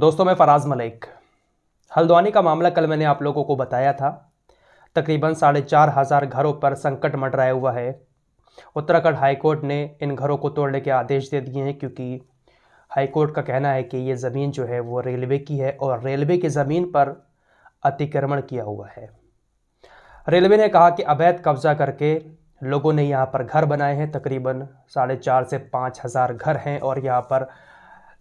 दोस्तों मैं फराज मलिक हल्द्वानी का मामला कल मैंने आप लोगों को बताया था तकरीबन साढ़े चार हज़ार घरों पर संकट मंडराया हुआ है उत्तराखंड हाईकोर्ट ने इन घरों को तोड़ने के आदेश दे दिए हैं क्योंकि हाईकोर्ट का कहना है कि ये ज़मीन जो है वो रेलवे की है और रेलवे की ज़मीन पर अतिक्रमण किया हुआ है रेलवे ने कहा कि अवैध कब्जा करके लोगों ने यहाँ पर घर बनाए हैं तकरीबन साढ़े चार से पाँच हज़ार घर हैं और यहाँ पर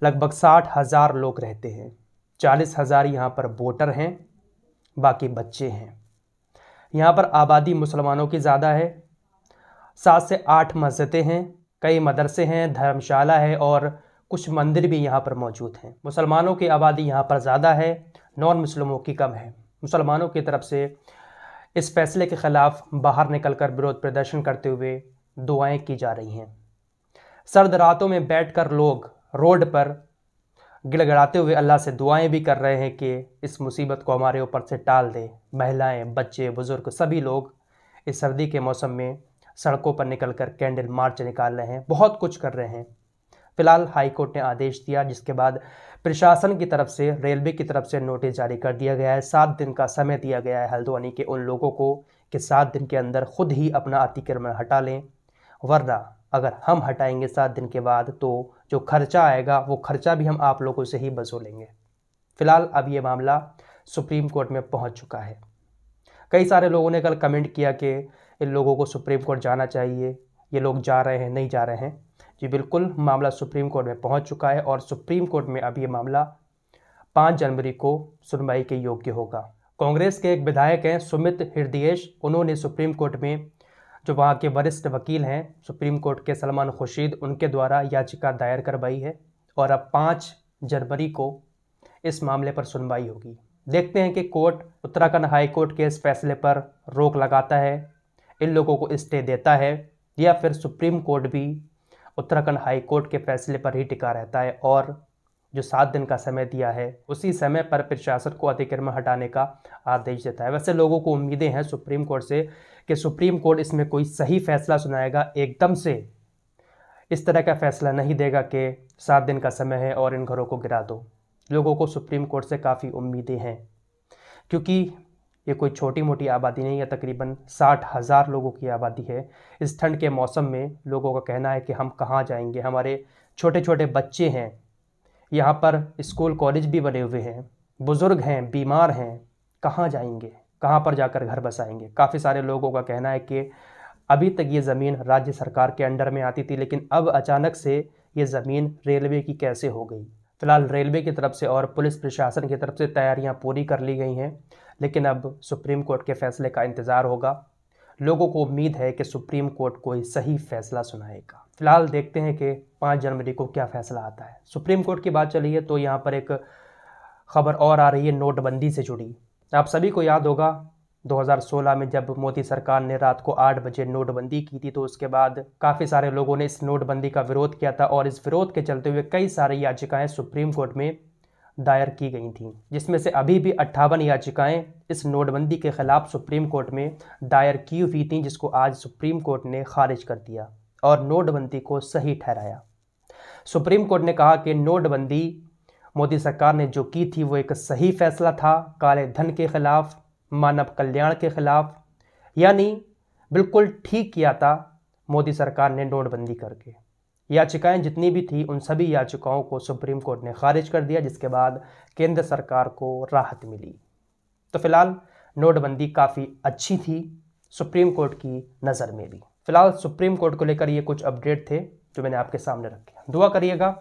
लगभग साठ हज़ार लोग रहते हैं चालीस हज़ार यहाँ पर वोटर हैं बाकी बच्चे हैं यहाँ पर आबादी मुसलमानों की ज़्यादा है सात से आठ मस्जिदें हैं कई मदरसे हैं धर्मशाला है और कुछ मंदिर भी यहाँ पर मौजूद हैं मुसलमानों की आबादी यहाँ पर ज़्यादा है नॉन मुस्लिमों की कम है मुसलमानों की तरफ से इस फैसले के ख़िलाफ़ बाहर निकलकर विरोध प्रदर्शन करते हुए दुआएं की जा रही हैं सर्द रातों में बैठकर लोग रोड पर गिड़गड़ाते हुए अल्लाह से दुआएं भी कर रहे हैं कि इस मुसीबत को हमारे ऊपर से टाल दे महिलाएं बच्चे बुज़ुर्ग सभी लोग इस सर्दी के मौसम में सड़कों पर निकल कर कैंडल मार्च निकाल रहे हैं बहुत कुछ कर रहे हैं फिलहाल हाईकोर्ट ने आदेश दिया जिसके बाद प्रशासन की तरफ से रेलवे की तरफ से नोटिस जारी कर दिया गया है सात दिन का समय दिया गया है हल्द्वानी के उन लोगों को कि सात दिन के अंदर खुद ही अपना अतिक्रमण हटा लें वरना अगर हम हटाएंगे सात दिन के बाद तो जो खर्चा आएगा वो खर्चा भी हम आप लोगों से ही वसूलेंगे फिलहाल अब ये मामला सुप्रीम कोर्ट में पहुंच चुका है कई सारे लोगों ने कल कमेंट किया कि इन लोगों को सुप्रीम कोर्ट जाना चाहिए ये लोग जा रहे हैं नहीं जा रहे हैं जी बिल्कुल मामला सुप्रीम कोर्ट में पहुंच चुका है और सुप्रीम कोर्ट में अब ये मामला पाँच जनवरी को सुनवाई के योग्य होगा कांग्रेस के एक विधायक हैं सुमित हृदयेश उन्होंने सुप्रीम कोर्ट में जो वहाँ के वरिष्ठ वकील हैं सुप्रीम कोर्ट के सलमान खुर्शीद उनके द्वारा याचिका दायर करवाई है और अब पाँच जनवरी को इस मामले पर सुनवाई होगी देखते हैं कि कोर्ट उत्तराखंड हाई कोर्ट के इस फैसले पर रोक लगाता है इन लोगों को स्टे देता है या फिर सुप्रीम कोर्ट भी उत्तराखंड हाई कोर्ट के फैसले पर ही टिका रहता है और जो सात दिन का समय दिया है उसी समय पर प्रशासन को अतिक्रमण हटाने का आदेश देता है वैसे लोगों को उम्मीदें हैं सुप्रीम कोर्ट से कि सुप्रीम कोर्ट इसमें कोई सही फैसला सुनाएगा एकदम से इस तरह का फैसला नहीं देगा कि सात दिन का समय है और इन घरों को गिरा दो लोगों को सुप्रीम कोर्ट से काफ़ी उम्मीदें हैं क्योंकि ये कोई छोटी मोटी आबादी नहीं है तकरीबन साठ हज़ार लोगों की आबादी है इस ठंड के मौसम में लोगों का कहना है कि हम कहाँ जाएंगे हमारे छोटे छोटे बच्चे हैं यहाँ पर स्कूल कॉलेज भी बने हुए हैं बुज़ुर्ग हैं बीमार हैं कहाँ जाएंगे कहाँ पर जाकर घर बसाएंगे काफ़ी सारे लोगों का कहना है कि अभी तक ये ज़मीन राज्य सरकार के अंडर में आती थी लेकिन अब अचानक से ये ज़मीन रेलवे की कैसे हो गई फिलहाल रेलवे की तरफ से और पुलिस प्रशासन की तरफ से तैयारियां पूरी कर ली गई हैं लेकिन अब सुप्रीम कोर्ट के फैसले का इंतज़ार होगा लोगों को उम्मीद है कि सुप्रीम कोर्ट कोई सही फैसला सुनाएगा फिलहाल देखते हैं कि पाँच जनवरी को क्या फैसला आता है सुप्रीम कोर्ट की बात चली है तो यहाँ पर एक खबर और आ रही है नोटबंदी से जुड़ी आप सभी को याद होगा 2016 में जब मोदी सरकार ने रात को 8 बजे नोटबंदी की थी तो उसके बाद काफ़ी सारे लोगों ने इस नोटबंदी का विरोध किया था और इस विरोध के चलते हुए कई सारी याचिकाएं सुप्रीम कोर्ट में दायर की गई थी जिसमें से अभी भी अट्ठावन याचिकाएं इस नोटबंदी के खिलाफ सुप्रीम कोर्ट में दायर की हुई थी जिसको आज सुप्रीम कोर्ट ने खारिज कर दिया और नोटबंदी को सही ठहराया सुप्रीम कोर्ट ने कहा कि नोटबंदी मोदी सरकार ने जो की थी वो एक सही फैसला था काले धन के खिलाफ मानव कल्याण के खिलाफ यानी बिल्कुल ठीक किया था मोदी सरकार ने नोटबंदी करके याचिकाएं जितनी भी थी उन सभी याचिकाओं को सुप्रीम कोर्ट ने खारिज कर दिया जिसके बाद केंद्र सरकार को राहत मिली तो फिलहाल नोटबंदी काफ़ी अच्छी थी सुप्रीम कोर्ट की नज़र में भी फिलहाल सुप्रीम कोर्ट को लेकर ये कुछ अपडेट थे जो मैंने आपके सामने रखे दुआ करिएगा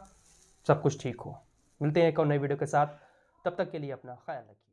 सब कुछ ठीक हो मिलते हैं एक और नई वीडियो के साथ तब तक के लिए अपना ख्याल रखिए